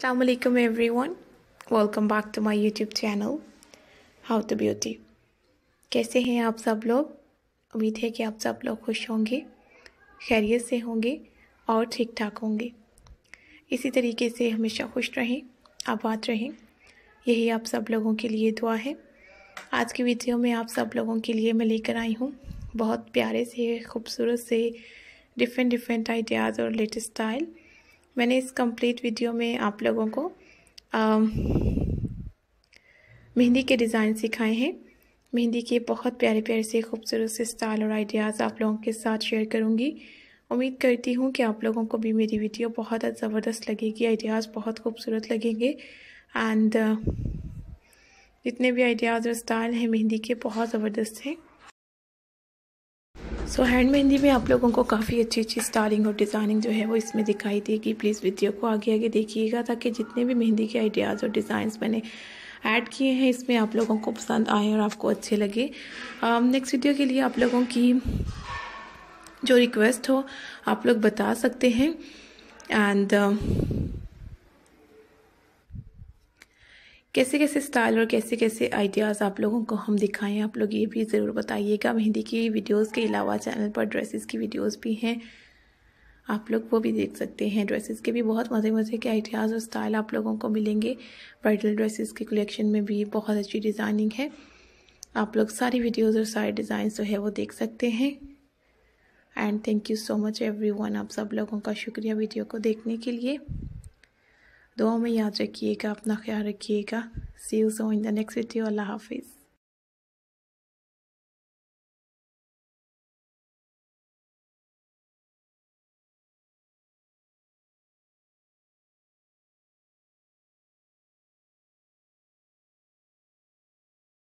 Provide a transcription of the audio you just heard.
Assalamualaikum everyone. Welcome back to my YouTube channel How to Beauty. कैसे हैं आप सब लोग उम्मीद है कि आप सब लोग खुश होंगे खैरियत से होंगे और ठीक ठाक होंगे इसी तरीके से हमेशा खुश रहें आबाद रहें यही आप सब लोगों के लिए दुआ है आज की वीडियो में आप सब लोगों के लिए मैं लेकर आई हूँ बहुत प्यारे से खूबसूरत से डिफरेंट डिफरेंट आइडियाज़ और लेटेस्ट स्टाइल मैंने इस कंप्लीट वीडियो में आप लोगों को मेहंदी के डिज़ाइन सिखाए हैं मेहंदी के बहुत प्यारे प्यारे से खूबसूरत से स्टाइल और आइडियाज़ आप लोगों के साथ शेयर करूँगी उम्मीद करती हूँ कि आप लोगों को भी मेरी वीडियो बहुत ज़बरदस्त लगेगी आइडियाज़ बहुत खूबसूरत लगेंगे एंड जितने भी आइडियाज़ और स्टाइल हैं मेहंदी के बहुत ज़बरदस्त हैं सो हैंड मेहंदी में आप लोगों को काफ़ी अच्छी अच्छी स्टाइलिंग और डिज़ाइनिंग जो है वो इसमें दिखाई देगी प्लीज़ वीडियो को आगे आगे देखिएगा ताकि जितने भी मेहंदी के आइडियाज़ और डिज़ाइंस मैंने ऐड किए हैं इसमें आप लोगों को पसंद आए और आपको अच्छे लगे नेक्स्ट um, वीडियो के लिए आप लोगों की जो रिक्वेस्ट हो आप लोग बता सकते हैं एंड कैसे कैसे स्टाइल और कैसे कैसे आइडियाज़ आप लोगों को हम दिखाएं आप लोग ये भी ज़रूर बताइएगा मेहंदी की वीडियोस के अलावा चैनल पर ड्रेसेस की वीडियोस भी हैं आप लोग वो भी देख सकते हैं ड्रेसेस के भी बहुत मज़े मज़े के आइडियाज़ और स्टाइल आप लोगों को मिलेंगे ब्राइडल ड्रेसेस के कलेक्शन में भी बहुत अच्छी डिज़ाइनिंग है आप लोग सारी वीडियोज़ और सारे डिज़ाइन जो है वो देख सकते हैं and thank you so much every आप सब लोगों का शुक्रिया वीडियो को देखने के लिए दुआ में याद रखिएगा अपना ख्याल रखिएगा see you so in the next video अल्लाह हाफिज़